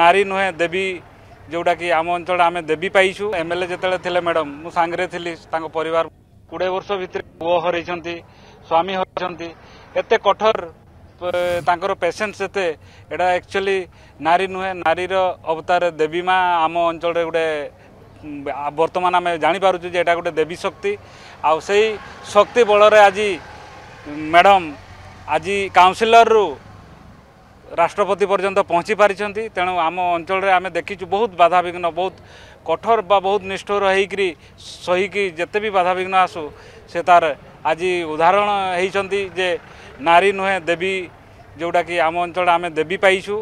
ନାରୀ ନୁହେଁ ଦେବୀ ଯେଉଁଟାକି ଆମ ଅଞ୍ଚଳରେ ଆମେ ଦେବୀ ପାଇଛୁ ଏମ୍ଏଲ୍ଏ ଯେତେବେଳେ ଥିଲେ ମ୍ୟାଡ଼ାମ୍ ମୁଁ ସାଙ୍ଗରେ ଥିଲି ତାଙ୍କ ପରିବାର କୋଡ଼ିଏ ବର୍ଷ ଭିତରେ ପୁଅ ହରେଇଛନ୍ତି ସ୍ୱାମୀ ହରେଇଛନ୍ତି ଏତେ କଠୋର ତାଙ୍କର ପେସେନ୍ସ ଏତେ ଏଇଟା ଆକ୍ଚୁଆଲି ନାରୀ ନୁହେଁ ନାରୀର ଅବତାର ଦେବୀ ମା ଆମ ଅଞ୍ଚଳରେ ଗୋଟେ ବର୍ତ୍ତମାନ ଆମେ ଜାଣିପାରୁଛୁ ଯେ ଏଇଟା ଗୋଟେ ଦେବୀ ଶକ୍ତି ଆଉ ସେଇ ଶକ୍ତି ବଳରେ ଆଜି ମ୍ୟାଡ଼ାମ୍ ଆଜି କାଉନସିଲରରୁ রাষ্ট্রপতি পর্যন্ত পৌঁছি পারিছেন তেণু আম অঞ্চলের আমি দেখিছু বহুত বাধাবিঘ্ন বহু কঠোর বা বহু নিষ্ঠুর হয়েকি সহিকি যেতে বি বাধাবিঘ্ন আসু সে তার আজ উদাহরণ হয়েছেন যে নারী নুহে দেবী যেটা কি আম অঞ্চলে আমি দেবী পাইছু